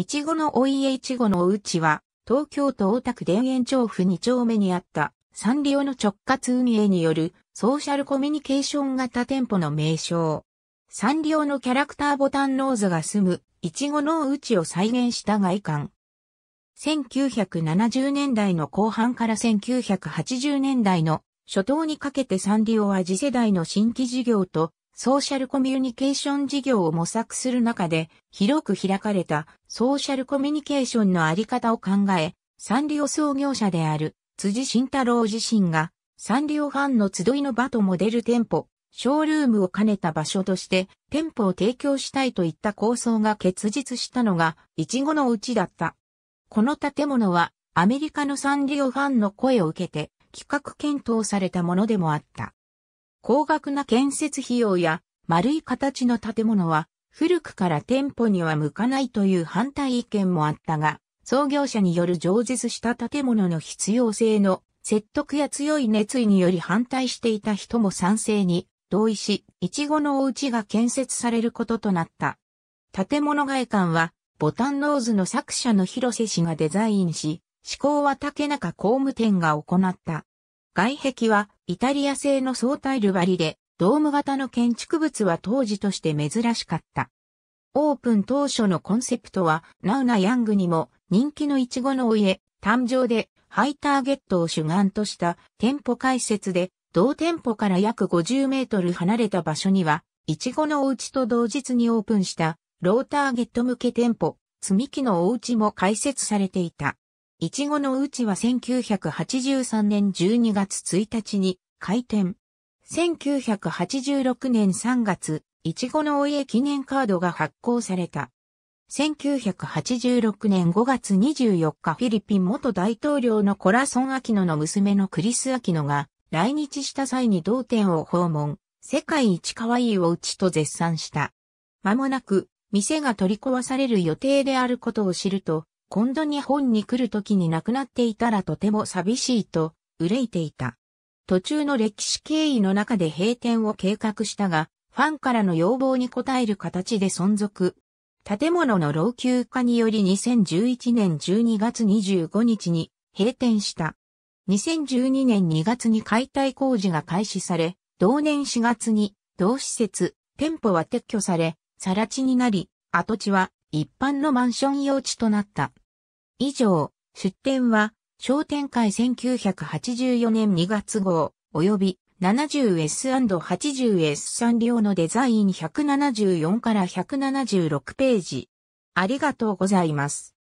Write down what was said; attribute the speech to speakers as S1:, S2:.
S1: いちごのお家いちごのおうちは、東京都大田区田園調布2丁目にあったサンリオの直轄運営によるソーシャルコミュニケーション型店舗の名称。サンリオのキャラクターボタンローズが住むいちごのおちを再現した外観。1970年代の後半から1980年代の初頭にかけてサンリオは次世代の新規事業とソーシャルコミュニケーション事業を模索する中で、広く開かれたソーシャルコミュニケーションのあり方を考え、サンリオ創業者である辻慎太郎自身が、サンリオファンの集いの場とモデル店舗、ショールームを兼ねた場所として店舗を提供したいといった構想が結実したのが、いちごのうちだった。この建物はアメリカのサンリオファンの声を受けて企画検討されたものでもあった。高額な建設費用や丸い形の建物は古くから店舗には向かないという反対意見もあったが、創業者による上絶した建物の必要性の説得や強い熱意により反対していた人も賛成に同意し、いちごのお家が建設されることとなった。建物外観は、ボタンノーズの作者の広瀬氏がデザインし、施工は竹中工務店が行った。外壁はイタリア製の総タイル割りで、ドーム型の建築物は当時として珍しかった。オープン当初のコンセプトは、ナウナ・ヤングにも人気のイチゴのお家、誕生で、ハイターゲットを主眼とした店舗開設で、同店舗から約50メートル離れた場所には、イチゴのお家と同日にオープンした、ローターゲット向け店舗、積み木のお家も開設されていた。いちごのうちは1983年12月1日に開店。1986年3月、いちごのお家記念カードが発行された。1986年5月24日フィリピン元大統領のコラソン・アキノの娘のクリス・アキノが来日した際に同店を訪問、世界一可愛いお家と絶賛した。間もなく、店が取り壊される予定であることを知ると、今度日本に来る時に亡くなっていたらとても寂しいと、憂いていた。途中の歴史経緯の中で閉店を計画したが、ファンからの要望に応える形で存続。建物の老朽化により2011年12月25日に閉店した。2012年2月に解体工事が開始され、同年4月に同施設、店舗は撤去され、更地になり、跡地は一般のマンション用地となった。以上、出典は、商店会1984年2月号、及び 70S&80S3 両のデザイン174から176ページ。ありがとうございます。